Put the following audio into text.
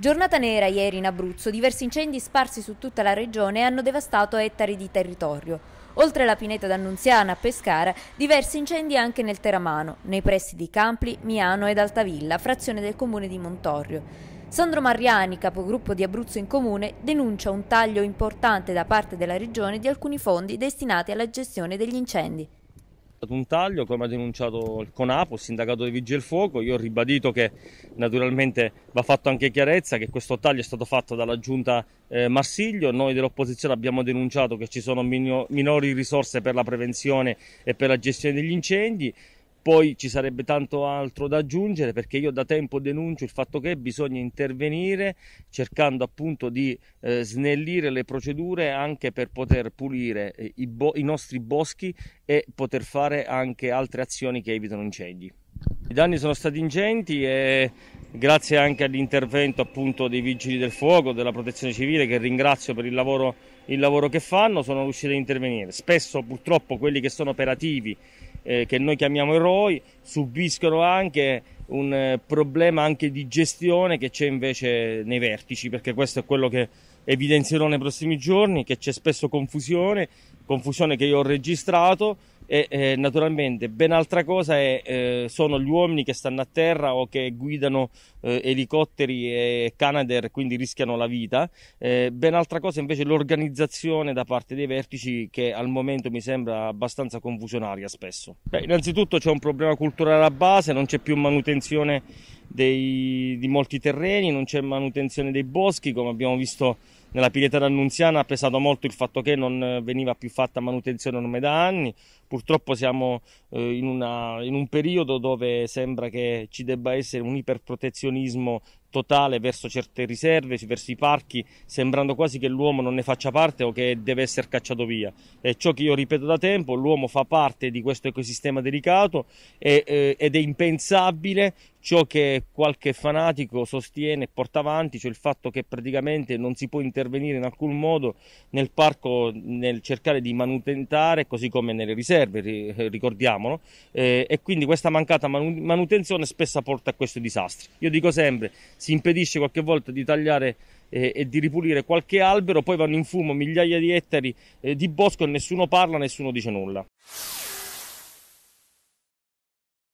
Giornata nera ieri in Abruzzo, diversi incendi sparsi su tutta la regione hanno devastato ettari di territorio. Oltre alla pineta d'Annunziana a Pescara, diversi incendi anche nel Teramano, nei pressi di Campli, Miano ed Altavilla, frazione del comune di Montorio. Sandro Mariani, capogruppo di Abruzzo in Comune, denuncia un taglio importante da parte della regione di alcuni fondi destinati alla gestione degli incendi stato un taglio, come ha denunciato il CONAPO, il sindacato dei Vigili del Fuoco. Io ho ribadito che naturalmente va fatto anche chiarezza che questo taglio è stato fatto dalla giunta eh, Marsiglio. Noi dell'opposizione abbiamo denunciato che ci sono minori risorse per la prevenzione e per la gestione degli incendi. Poi ci sarebbe tanto altro da aggiungere perché io da tempo denuncio il fatto che bisogna intervenire cercando appunto di eh, snellire le procedure anche per poter pulire eh, i, bo- i nostri boschi e poter fare anche altre azioni che evitano incendi. I danni sono stati ingenti e grazie anche all'intervento appunto dei vigili del fuoco, della protezione civile che ringrazio per il lavoro, il lavoro che fanno, sono riusciti ad intervenire. Spesso purtroppo quelli che sono operativi eh, che noi chiamiamo eroi subiscono anche un eh, problema anche di gestione che c'è invece nei vertici, perché questo è quello che evidenzierò nei prossimi giorni, che c'è spesso confusione, confusione che io ho registrato e eh, naturalmente ben altra cosa è, eh, sono gli uomini che stanno a terra o che guidano eh, elicotteri e Canadair, quindi rischiano la vita. Eh, ben altra cosa invece l'organizzazione da parte dei vertici che al momento mi sembra abbastanza confusionaria spesso. Beh, innanzitutto c'è un problema culturale alla base, non c'è più manutenzione dei, di molti terreni, non c'è manutenzione dei boschi, come abbiamo visto nella pileta d'Annunziana ha pesato molto il fatto che non eh, veniva più fatta manutenzione ormai da anni. Purtroppo siamo eh, in, una, in, un periodo dove sembra che ci debba essere un iperprotezionismo totale verso certe riserve, verso i parchi, sembrando quasi che l'uomo non ne faccia parte o che deve essere cacciato via. È ciò che io ripeto da tempo, l'uomo fa parte di questo ecosistema delicato e, eh, ed è impensabile ciò che qualche fanatico sostiene e porta avanti, cioè il fatto che praticamente non si può intervenire in alcun modo nel parco nel cercare di manutentare, così come nelle riserve, ricordiamolo, eh, e quindi questa mancata manutenzione spesso porta a questi disastri. Io dico sempre, si impedisce qualche volta di tagliare eh, e di ripulire qualche albero, poi vanno in fumo migliaia di ettari eh, di bosco e nessuno parla, nessuno dice nulla.